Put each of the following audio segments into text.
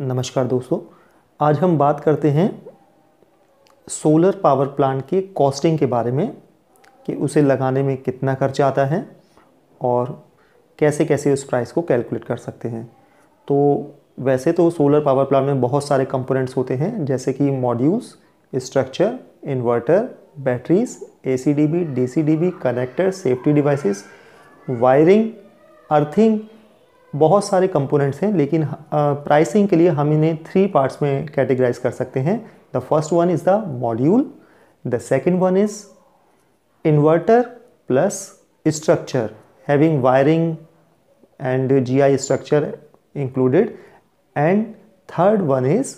नमस्कार दोस्तों आज हम बात करते हैं सोलर पावर प्लांट की कॉस्टिंग के बारे में कि उसे लगाने में कितना खर्च आता है और कैसे कैसे उस प्राइस को कैलकुलेट कर सकते हैं तो वैसे तो सोलर पावर प्लांट में बहुत सारे कंपोनेंट्स होते हैं जैसे कि modules structure inverter batteries A C D B D C D B connector safety devices wiring earthing बहुत सारे कंपोनेंट्स हैं लेकिन प्राइसिंग के लिए हम इन्हें थ्री पार्ट्स में कैटेगराइज कर सकते हैं the first one is the module the second one is inverter plus structure having wiring and G I structure included and third one is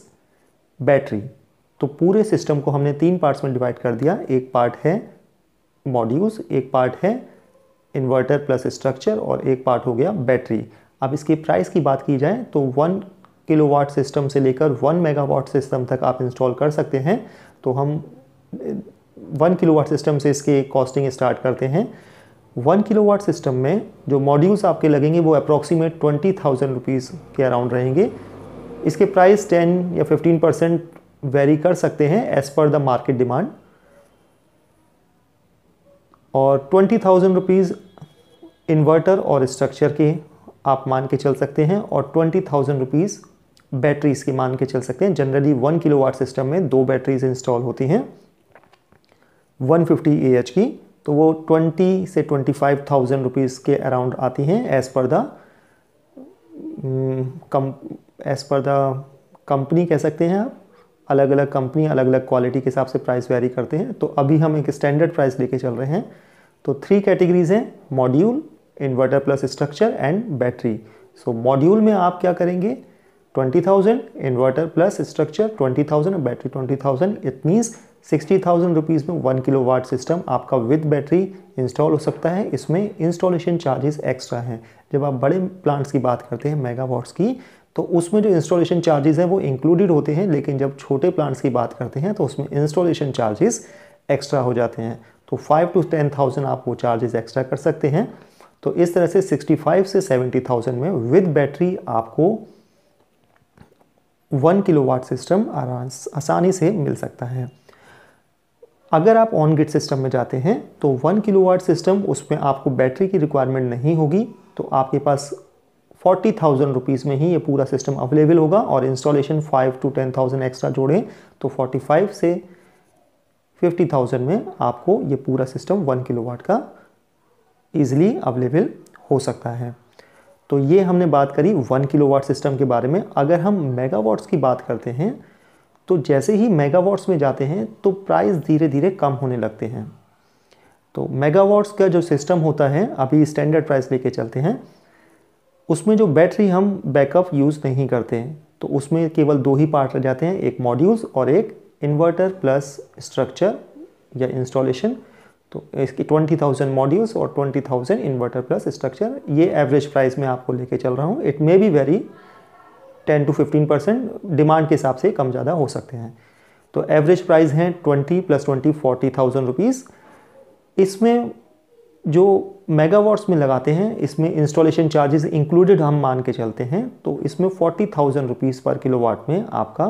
battery तो पूरे सिस्टम को हमने तीन पार्ट्स में डिवाइड कर दिया एक पार्ट है मॉड्यूल्स एक पार्ट है इन्वर्टर प्लस स्ट्रक्चर और एक पार्ट हो गया बैटरी अब इसके प्राइस की बात की जाए तो वन किलोवाट सिस्टम से लेकर वन मेगावाट सिस्टम तक आप इंस्टॉल कर सकते हैं तो हम वन किलोवाट सिस्टम से इसके कॉस्टिंग स्टार्ट करते हैं वन किलोवाट सिस्टम में जो मॉड्यूल्स आपके लगेंगे वो अप्रॉक्सीमेट ट्वेंटी थाउजेंड रुपीज़ के अराउंड रहेंगे इसके प्राइस टेन या फिफ्टीन परसेंट वेरी कर सकते हैं as per the market demand और ट्वेंटी थाउजेंड रुपीज़ इन्वर्टर और स्ट्रक्चर के आप मान के चल सकते हैं और ट्वेंटी थाउजेंड रुपीज़ बैटरीज की मान के चल सकते हैं जनरली वन किलो सिस्टम में दो बैटरीज इंस्टॉल होती हैं 150 फिफ्टी की तो वो 20 से 25,000 फाइव रुपीज़ के अराउंड आती हैं as per the as per the company कह सकते हैं आप अलग अलग कंपनी अलग अलग क्वालिटी के हिसाब से प्राइस वेरी करते हैं तो अभी हम एक स्टैंडर्ड प्राइस लेके चल रहे हैं तो थ्री कैटेगरीज़ हैं module inverter plus structure and battery so module में आप क्या करेंगे 20,000 inverter plus structure 20,000 battery 20,000 it sixty 60,000 rupees में वन किलो वाट सिस्टम आपका विद बैटरी इंस्टॉल हो सकता है इसमें इंस्टॉलेशन चार्जेस एक्स्ट्रा हैं जब आप बड़े प्लांट्स की बात करते हैं मेगावाट्स की तो उसमें जो इंस्टॉलेशन चार्जेस हैं वो इंक्लूडेड होते हैं लेकिन जब छोटे प्लांट्स की बात करते हैं तो उसमें इंस्टॉलेशन चार्जेस एक्स्ट्रा हो जाते हैं तो फाइव टू टेन थाउजेंड आप वो चार्जेस एक्स्ट्रा कर सकते हैं तो इस तरह से 65 से 70,000 में विद बैटरी आपको वन किलोवाट सिस्टम आराम आसानी से मिल सकता है अगर आप ऑन ग्रिड सिस्टम में जाते हैं तो वन किलोवाट सिस्टम उसमें आपको बैटरी की रिक्वायरमेंट नहीं होगी तो आपके पास फोर्टी थाउजेंड रुपीज़ में ही ये पूरा सिस्टम अवेलेबल होगा और installation five to ten thousand extra जोड़ें तो फोर्टी फाइव से फिफ्टी थाउजेंड में आपको ये पूरा सिस्टम वन किलोवाट का ईजिली अवेलेबल हो सकता है तो ये हमने बात करी वन किलो सिस्टम के बारे में अगर हम मेगावाट्स की बात करते हैं तो जैसे ही मेगावाट्स में जाते हैं तो प्राइस धीरे धीरे कम होने लगते हैं तो मेगावाट्स का जो सिस्टम होता है अभी स्टैंडर्ड प्राइस लेके चलते हैं उसमें जो बैटरी हम बैकअप यूज़ नहीं करते हैं तो उसमें केवल दो ही पार्ट रह जाते हैं एक मॉड्यूल्स और एक इन्वर्टर प्लस स्ट्रक्चर या इंस्टॉलेशन तो इसकी 20,000 मॉड्यूल्स और 20,000 इन्वर्टर प्लस स्ट्रक्चर ये एवरेज प्राइस में आपको लेके चल रहा हूँ it may be vary 10 to 15 percent demand के हिसाब से कम ज़्यादा हो सकते हैं तो एवरेज प्राइस हैं 20 plus twenty forty thousand rupees इसमें जो मेगावाट्स में लगाते हैं इसमें इंस्टॉलेशन चार्जेस इंक्लूडेड हम मान के चलते हैं तो इसमें forty thousand rupees per kilowatt में आपका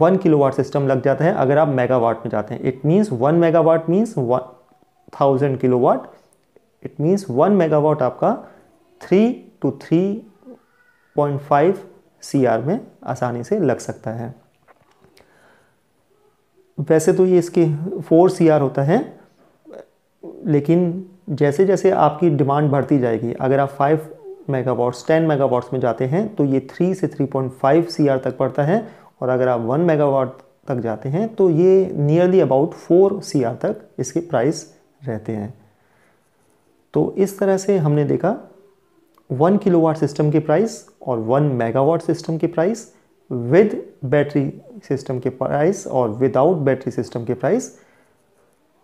वन किलोवाट सिस्टम लग जाता है अगर आप मेगावाट में जाते हैं it means one megawatt means one thousand kilo watt it means one megawatt आपका three to three point five C में आसानी से लग सकता है वैसे तो ये इसके फोर सी होता है लेकिन जैसे जैसे आपकी डिमांड बढ़ती जाएगी अगर आप फाइव मेगावाट्स टेन मेगावाट्स में जाते हैं तो ये थ्री से थ्री पॉइंट फाइव सी तक पड़ता है और अगर आप वन मेगावाट तक जाते हैं तो ये नियरली अबाउट फोर सी तक इसके प्राइस रहते हैं तो इस तरह से हमने देखा वन किलोवाट सिस्टम के प्राइस और वन मेगावाट सिस्टम के प्राइस विद बैटरी सिस्टम के प्राइस और विदाउट बैटरी सिस्टम के प्राइस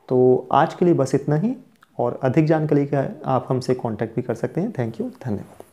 तो आज के लिए बस इतना ही और अधिक जानकारी का आप हमसे कांटेक्ट भी कर सकते हैं थैंक यू धन्यवाद